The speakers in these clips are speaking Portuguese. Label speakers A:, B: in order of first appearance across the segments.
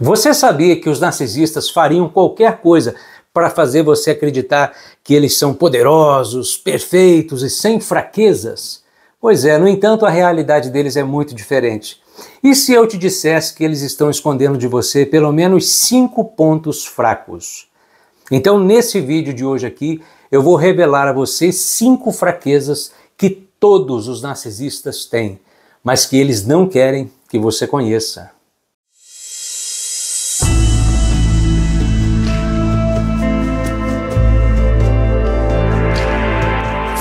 A: Você sabia que os narcisistas fariam qualquer coisa para fazer você acreditar que eles são poderosos, perfeitos e sem fraquezas? Pois é, no entanto, a realidade deles é muito diferente. E se eu te dissesse que eles estão escondendo de você pelo menos cinco pontos fracos? Então, nesse vídeo de hoje aqui, eu vou revelar a você cinco fraquezas que todos os narcisistas têm, mas que eles não querem que você conheça.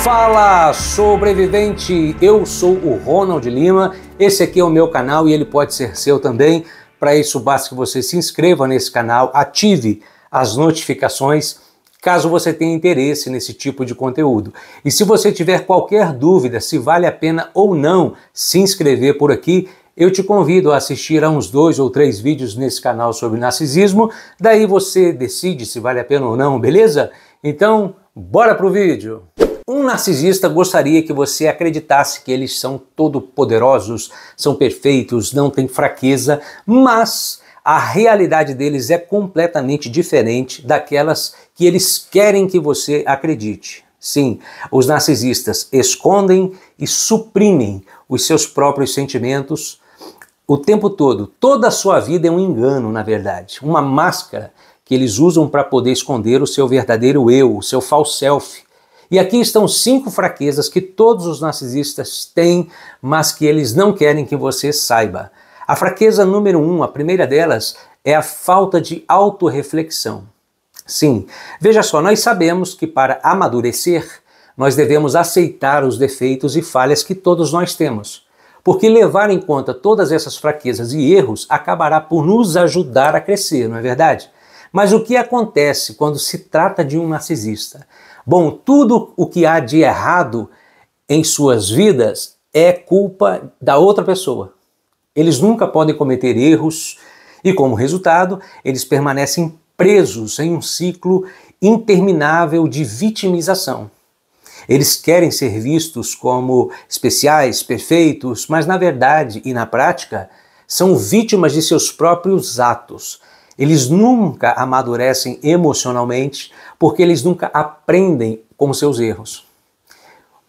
A: Fala sobrevivente, eu sou o Ronald Lima, esse aqui é o meu canal e ele pode ser seu também. Para isso basta que você se inscreva nesse canal, ative as notificações caso você tenha interesse nesse tipo de conteúdo. E se você tiver qualquer dúvida se vale a pena ou não se inscrever por aqui, eu te convido a assistir a uns dois ou três vídeos nesse canal sobre narcisismo, daí você decide se vale a pena ou não, beleza? Então, bora pro vídeo! Um narcisista gostaria que você acreditasse que eles são todo-poderosos, são perfeitos, não têm fraqueza, mas a realidade deles é completamente diferente daquelas que eles querem que você acredite. Sim, os narcisistas escondem e suprimem os seus próprios sentimentos o tempo todo. Toda a sua vida é um engano, na verdade, uma máscara que eles usam para poder esconder o seu verdadeiro eu, o seu false self, e aqui estão cinco fraquezas que todos os narcisistas têm, mas que eles não querem que você saiba. A fraqueza número um, a primeira delas, é a falta de autorreflexão. Sim, veja só, nós sabemos que para amadurecer, nós devemos aceitar os defeitos e falhas que todos nós temos. Porque levar em conta todas essas fraquezas e erros acabará por nos ajudar a crescer, não é verdade? Mas o que acontece quando se trata de um narcisista? Bom, tudo o que há de errado em suas vidas é culpa da outra pessoa. Eles nunca podem cometer erros e, como resultado, eles permanecem presos em um ciclo interminável de vitimização. Eles querem ser vistos como especiais, perfeitos, mas na verdade e na prática são vítimas de seus próprios atos eles nunca amadurecem emocionalmente porque eles nunca aprendem com seus erros.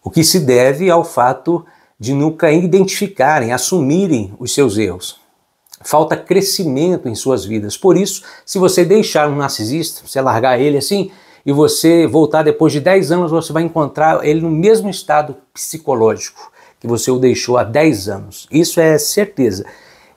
A: O que se deve ao fato de nunca identificarem, assumirem os seus erros. Falta crescimento em suas vidas. Por isso, se você deixar um narcisista, você largar ele assim, e você voltar depois de 10 anos, você vai encontrar ele no mesmo estado psicológico que você o deixou há 10 anos. Isso é certeza.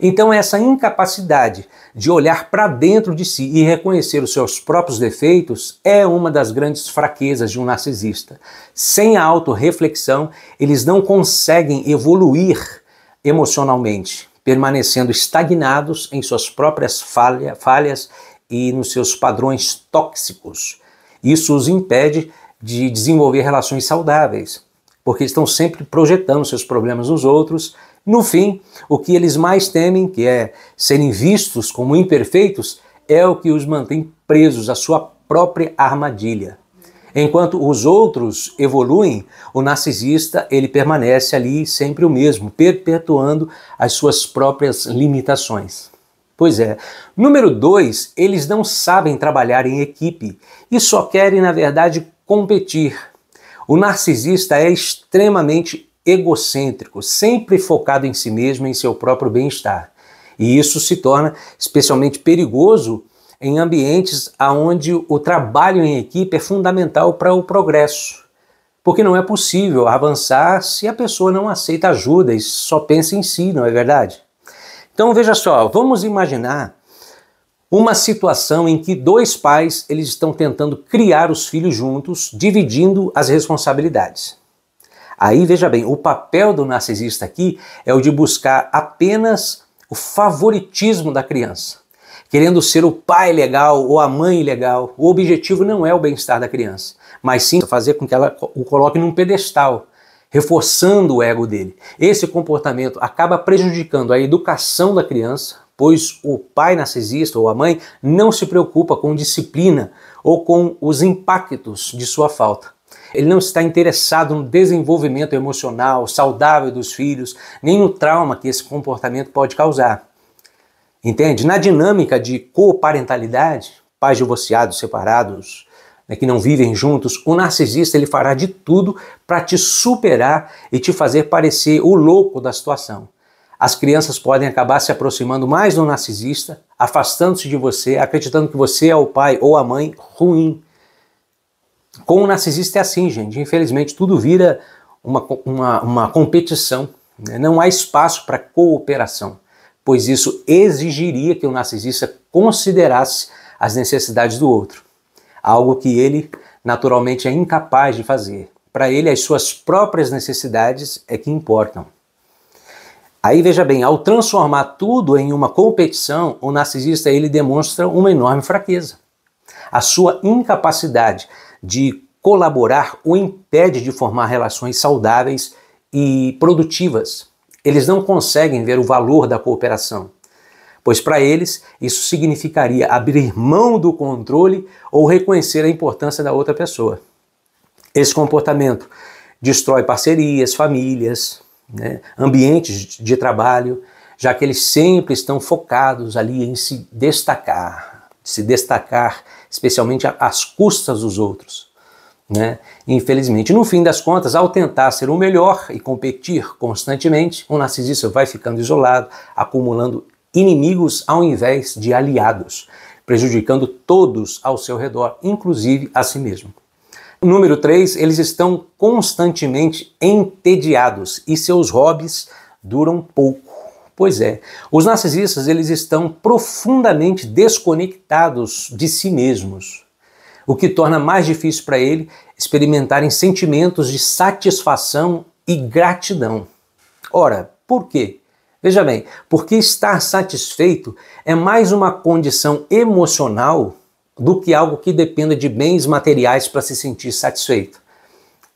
A: Então, essa incapacidade de olhar para dentro de si e reconhecer os seus próprios defeitos é uma das grandes fraquezas de um narcisista. Sem a autorreflexão, eles não conseguem evoluir emocionalmente, permanecendo estagnados em suas próprias falha, falhas e nos seus padrões tóxicos. Isso os impede de desenvolver relações saudáveis, porque estão sempre projetando seus problemas nos outros no fim, o que eles mais temem, que é serem vistos como imperfeitos, é o que os mantém presos à sua própria armadilha. Enquanto os outros evoluem, o narcisista ele permanece ali sempre o mesmo, perpetuando as suas próprias limitações. Pois é. Número dois, eles não sabem trabalhar em equipe e só querem, na verdade, competir. O narcisista é extremamente egocêntrico, sempre focado em si mesmo em seu próprio bem-estar. E isso se torna especialmente perigoso em ambientes onde o trabalho em equipe é fundamental para o progresso. Porque não é possível avançar se a pessoa não aceita ajuda e só pensa em si, não é verdade? Então veja só, vamos imaginar uma situação em que dois pais eles estão tentando criar os filhos juntos, dividindo as responsabilidades. Aí veja bem, o papel do narcisista aqui é o de buscar apenas o favoritismo da criança, querendo ser o pai legal ou a mãe legal. O objetivo não é o bem-estar da criança, mas sim fazer com que ela o coloque num pedestal, reforçando o ego dele. Esse comportamento acaba prejudicando a educação da criança, pois o pai narcisista ou a mãe não se preocupa com disciplina ou com os impactos de sua falta. Ele não está interessado no desenvolvimento emocional saudável dos filhos, nem no trauma que esse comportamento pode causar. Entende? Na dinâmica de coparentalidade, pais divorciados, separados, né, que não vivem juntos, o narcisista ele fará de tudo para te superar e te fazer parecer o louco da situação. As crianças podem acabar se aproximando mais do narcisista, afastando-se de você, acreditando que você é o pai ou a mãe ruim, com o narcisista é assim, gente. Infelizmente, tudo vira uma, uma, uma competição. Né? Não há espaço para cooperação, pois isso exigiria que o narcisista considerasse as necessidades do outro, algo que ele naturalmente é incapaz de fazer. Para ele, as suas próprias necessidades é que importam. Aí veja bem, ao transformar tudo em uma competição, o narcisista ele demonstra uma enorme fraqueza, a sua incapacidade de colaborar o impede de formar relações saudáveis e produtivas. Eles não conseguem ver o valor da cooperação, pois para eles isso significaria abrir mão do controle ou reconhecer a importância da outra pessoa. Esse comportamento destrói parcerias, famílias, né, ambientes de trabalho, já que eles sempre estão focados ali em se destacar se destacar, especialmente às custas dos outros. Né? Infelizmente, no fim das contas, ao tentar ser o melhor e competir constantemente, o narcisista vai ficando isolado, acumulando inimigos ao invés de aliados, prejudicando todos ao seu redor, inclusive a si mesmo. Número 3, eles estão constantemente entediados e seus hobbies duram pouco. Pois é, os narcisistas eles estão profundamente desconectados de si mesmos, o que torna mais difícil para ele experimentarem sentimentos de satisfação e gratidão. Ora, por quê? Veja bem, porque estar satisfeito é mais uma condição emocional do que algo que dependa de bens materiais para se sentir satisfeito.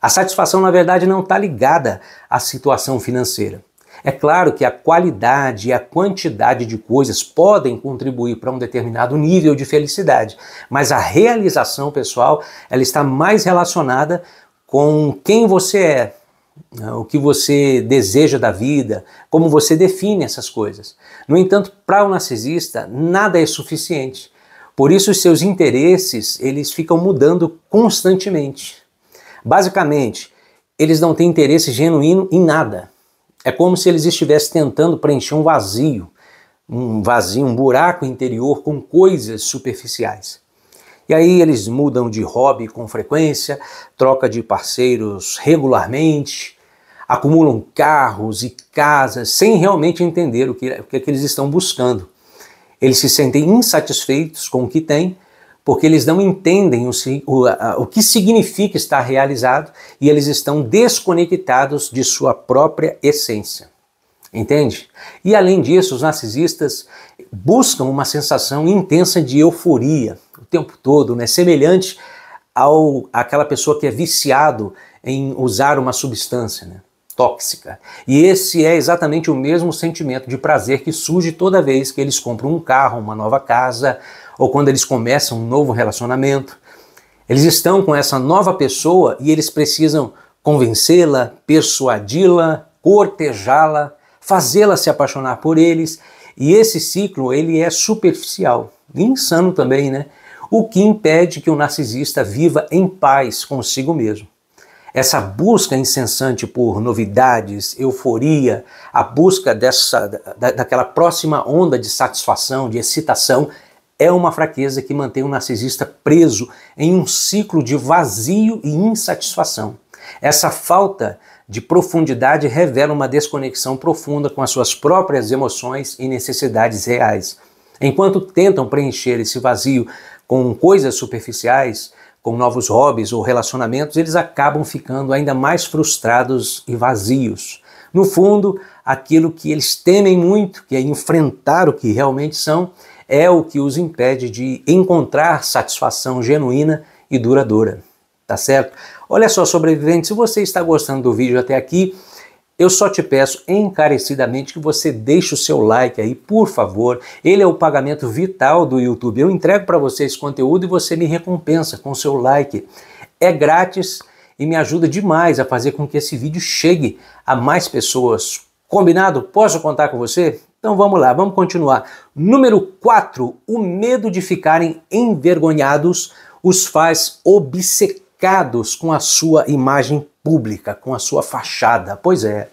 A: A satisfação, na verdade, não está ligada à situação financeira. É claro que a qualidade e a quantidade de coisas podem contribuir para um determinado nível de felicidade, mas a realização pessoal ela está mais relacionada com quem você é, né, o que você deseja da vida, como você define essas coisas. No entanto, para o um narcisista, nada é suficiente. Por isso, os seus interesses eles ficam mudando constantemente. Basicamente, eles não têm interesse genuíno em nada. É como se eles estivessem tentando preencher um vazio, um vazio, um buraco interior com coisas superficiais. E aí eles mudam de hobby com frequência, troca de parceiros regularmente, acumulam carros e casas sem realmente entender o que, o que, é que eles estão buscando. Eles se sentem insatisfeitos com o que têm porque eles não entendem o, o, o que significa estar realizado e eles estão desconectados de sua própria essência. Entende? E além disso, os narcisistas buscam uma sensação intensa de euforia o tempo todo, né? semelhante ao aquela pessoa que é viciado em usar uma substância né? tóxica. E esse é exatamente o mesmo sentimento de prazer que surge toda vez que eles compram um carro, uma nova casa ou quando eles começam um novo relacionamento. Eles estão com essa nova pessoa e eles precisam convencê-la, persuadi-la, cortejá-la, fazê-la se apaixonar por eles. E esse ciclo ele é superficial, insano também, né? O que impede que o narcisista viva em paz consigo mesmo. Essa busca incessante por novidades, euforia, a busca dessa da, daquela próxima onda de satisfação, de excitação, é uma fraqueza que mantém o narcisista preso em um ciclo de vazio e insatisfação. Essa falta de profundidade revela uma desconexão profunda com as suas próprias emoções e necessidades reais. Enquanto tentam preencher esse vazio com coisas superficiais, com novos hobbies ou relacionamentos, eles acabam ficando ainda mais frustrados e vazios. No fundo, aquilo que eles temem muito, que é enfrentar o que realmente são, é o que os impede de encontrar satisfação genuína e duradoura, tá certo? Olha só, sobrevivente, se você está gostando do vídeo até aqui, eu só te peço encarecidamente que você deixe o seu like aí, por favor. Ele é o pagamento vital do YouTube. Eu entrego para você esse conteúdo e você me recompensa com o seu like. É grátis e me ajuda demais a fazer com que esse vídeo chegue a mais pessoas. Combinado? Posso contar com você? Então vamos lá, vamos continuar. Número 4, o medo de ficarem envergonhados os faz obcecados com a sua imagem pública, com a sua fachada. Pois é.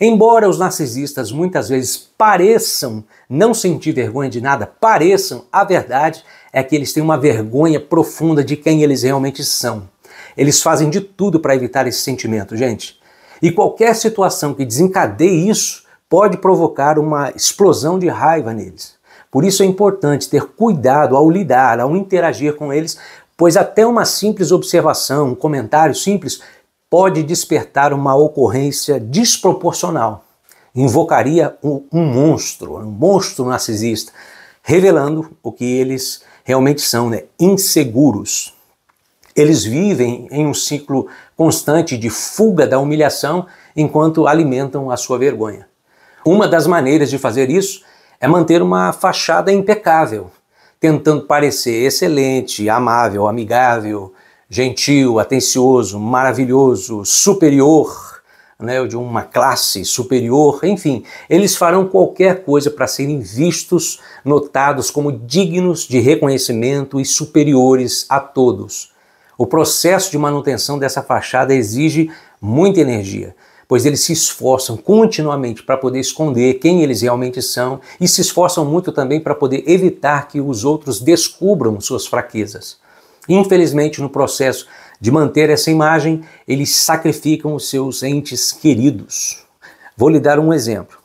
A: Embora os narcisistas muitas vezes pareçam não sentir vergonha de nada, pareçam, a verdade é que eles têm uma vergonha profunda de quem eles realmente são. Eles fazem de tudo para evitar esse sentimento, gente. E qualquer situação que desencadeie isso pode provocar uma explosão de raiva neles. Por isso é importante ter cuidado ao lidar, ao interagir com eles, pois até uma simples observação, um comentário simples, pode despertar uma ocorrência desproporcional. Invocaria um, um monstro, um monstro narcisista, revelando o que eles realmente são, né? inseguros. Eles vivem em um ciclo constante de fuga da humilhação enquanto alimentam a sua vergonha. Uma das maneiras de fazer isso é manter uma fachada impecável, tentando parecer excelente, amável, amigável, gentil, atencioso, maravilhoso, superior, né, de uma classe superior, enfim, eles farão qualquer coisa para serem vistos, notados como dignos de reconhecimento e superiores a todos. O processo de manutenção dessa fachada exige muita energia pois eles se esforçam continuamente para poder esconder quem eles realmente são e se esforçam muito também para poder evitar que os outros descubram suas fraquezas. Infelizmente, no processo de manter essa imagem, eles sacrificam os seus entes queridos. Vou lhe dar um exemplo.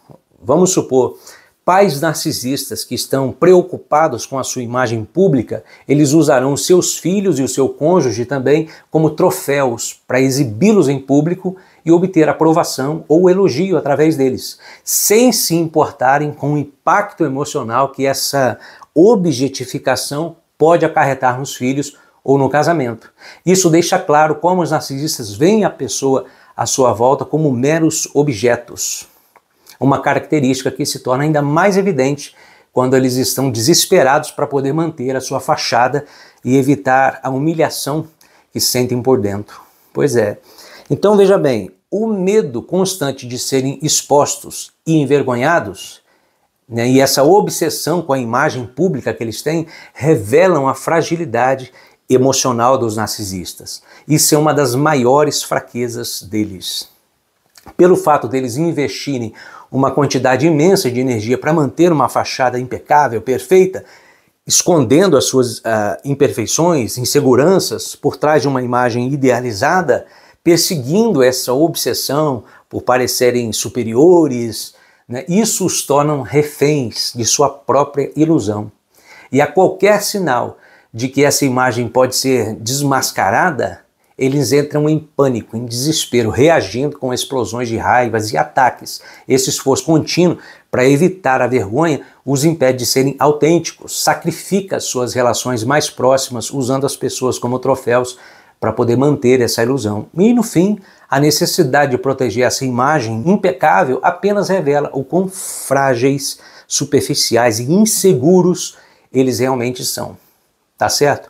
A: Vamos supor pais narcisistas que estão preocupados com a sua imagem pública, eles usarão seus filhos e o seu cônjuge também como troféus para exibi-los em público e obter aprovação ou elogio através deles, sem se importarem com o impacto emocional que essa objetificação pode acarretar nos filhos ou no casamento. Isso deixa claro como os narcisistas veem a pessoa à sua volta como meros objetos. Uma característica que se torna ainda mais evidente quando eles estão desesperados para poder manter a sua fachada e evitar a humilhação que sentem por dentro. Pois é, então veja bem, o medo constante de serem expostos e envergonhados, né, e essa obsessão com a imagem pública que eles têm, revelam a fragilidade emocional dos narcisistas. Isso é uma das maiores fraquezas deles. Pelo fato deles investirem uma quantidade imensa de energia para manter uma fachada impecável, perfeita, escondendo as suas uh, imperfeições, inseguranças por trás de uma imagem idealizada, perseguindo essa obsessão por parecerem superiores, né? isso os torna reféns de sua própria ilusão. E a qualquer sinal de que essa imagem pode ser desmascarada, eles entram em pânico, em desespero, reagindo com explosões de raivas e ataques. Esse esforço contínuo para evitar a vergonha os impede de serem autênticos, sacrifica suas relações mais próximas usando as pessoas como troféus para poder manter essa ilusão. E no fim, a necessidade de proteger essa imagem impecável apenas revela o quão frágeis, superficiais e inseguros eles realmente são. Tá certo?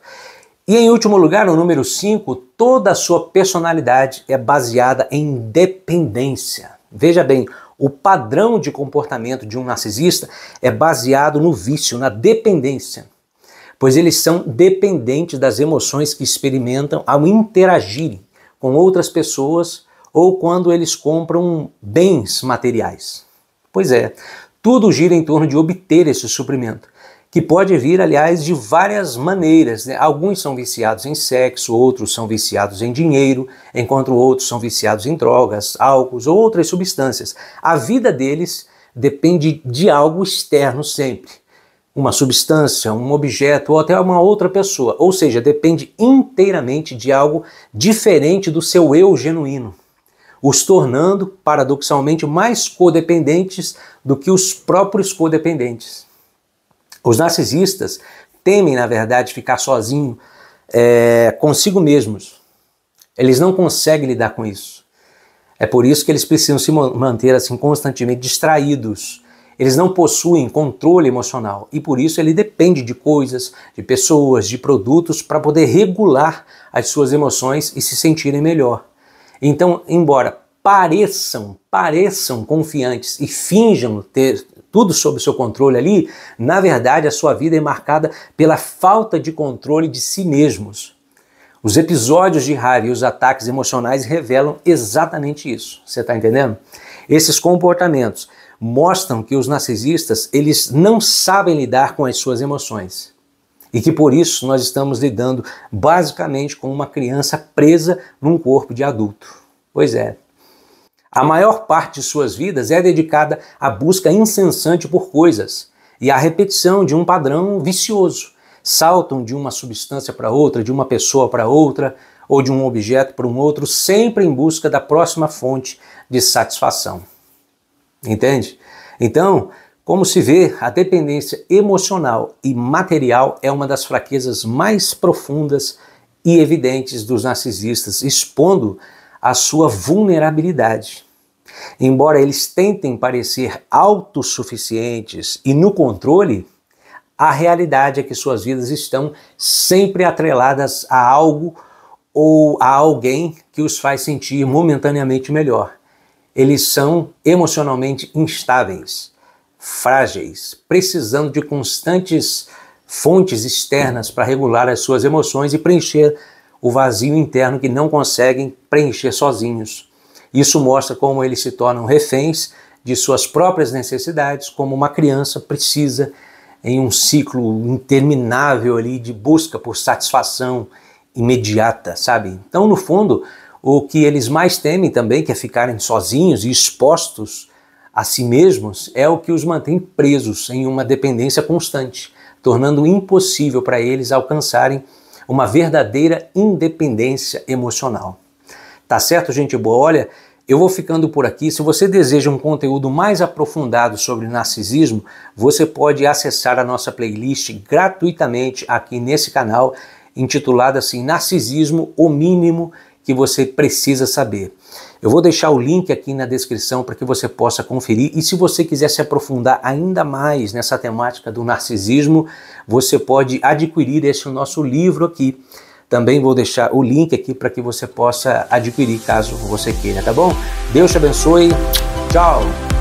A: E em último lugar, no número 5, toda a sua personalidade é baseada em dependência. Veja bem, o padrão de comportamento de um narcisista é baseado no vício, na dependência pois eles são dependentes das emoções que experimentam ao interagirem com outras pessoas ou quando eles compram bens materiais. Pois é, tudo gira em torno de obter esse suprimento, que pode vir, aliás, de várias maneiras. Né? Alguns são viciados em sexo, outros são viciados em dinheiro, enquanto outros são viciados em drogas, álcools ou outras substâncias. A vida deles depende de algo externo sempre uma substância, um objeto ou até uma outra pessoa. Ou seja, depende inteiramente de algo diferente do seu eu genuíno, os tornando, paradoxalmente, mais codependentes do que os próprios codependentes. Os narcisistas temem, na verdade, ficar sozinho é, consigo mesmos. Eles não conseguem lidar com isso. É por isso que eles precisam se manter assim constantemente distraídos eles não possuem controle emocional e por isso ele depende de coisas, de pessoas, de produtos para poder regular as suas emoções e se sentirem melhor. Então, embora pareçam, pareçam confiantes e finjam ter tudo sob seu controle ali, na verdade a sua vida é marcada pela falta de controle de si mesmos. Os episódios de raiva e os ataques emocionais revelam exatamente isso. Você está entendendo? Esses comportamentos mostram que os narcisistas, eles não sabem lidar com as suas emoções. E que por isso nós estamos lidando basicamente com uma criança presa num corpo de adulto. Pois é. A maior parte de suas vidas é dedicada à busca incessante por coisas e à repetição de um padrão vicioso. Saltam de uma substância para outra, de uma pessoa para outra, ou de um objeto para um outro, sempre em busca da próxima fonte de satisfação. Entende? Então, como se vê, a dependência emocional e material é uma das fraquezas mais profundas e evidentes dos narcisistas, expondo a sua vulnerabilidade. Embora eles tentem parecer autossuficientes e no controle, a realidade é que suas vidas estão sempre atreladas a algo ou a alguém que os faz sentir momentaneamente melhor. Eles são emocionalmente instáveis, frágeis, precisando de constantes fontes externas para regular as suas emoções e preencher o vazio interno que não conseguem preencher sozinhos. Isso mostra como eles se tornam reféns de suas próprias necessidades, como uma criança precisa em um ciclo interminável ali de busca por satisfação imediata, sabe? Então, no fundo, o que eles mais temem também, que é ficarem sozinhos e expostos a si mesmos, é o que os mantém presos em uma dependência constante, tornando impossível para eles alcançarem uma verdadeira independência emocional. Tá certo, gente boa? Olha, eu vou ficando por aqui. Se você deseja um conteúdo mais aprofundado sobre narcisismo, você pode acessar a nossa playlist gratuitamente aqui nesse canal, intitulada assim Narcisismo, o mínimo que você precisa saber. Eu vou deixar o link aqui na descrição para que você possa conferir. E se você quiser se aprofundar ainda mais nessa temática do narcisismo, você pode adquirir esse nosso livro aqui. Também vou deixar o link aqui para que você possa adquirir caso você queira, tá bom? Deus te abençoe. Tchau.